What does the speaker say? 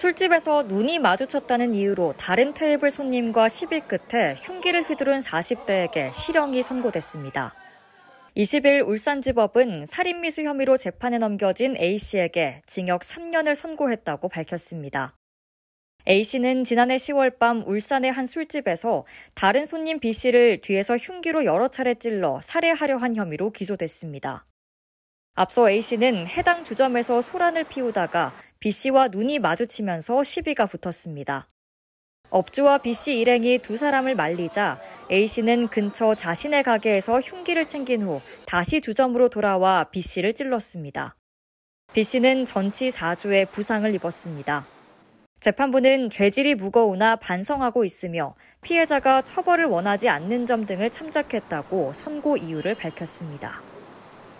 술집에서 눈이 마주쳤다는 이유로 다른 테이블 손님과 시비 끝에 흉기를 휘두른 40대에게 실형이 선고됐습니다. 20일 울산지법은 살인미수 혐의로 재판에 넘겨진 A씨에게 징역 3년을 선고했다고 밝혔습니다. A씨는 지난해 10월 밤 울산의 한 술집에서 다른 손님 B씨를 뒤에서 흉기로 여러 차례 찔러 살해하려 한 혐의로 기소됐습니다. 앞서 A씨는 해당 주점에서 소란을 피우다가 B씨와 눈이 마주치면서 시비가 붙었습니다. 업주와 B씨 일행이 두 사람을 말리자 A씨는 근처 자신의 가게에서 흉기를 챙긴 후 다시 주점으로 돌아와 B씨를 찔렀습니다. B씨는 전치 4주의 부상을 입었습니다. 재판부는 죄질이 무거우나 반성하고 있으며 피해자가 처벌을 원하지 않는 점 등을 참작했다고 선고 이유를 밝혔습니다.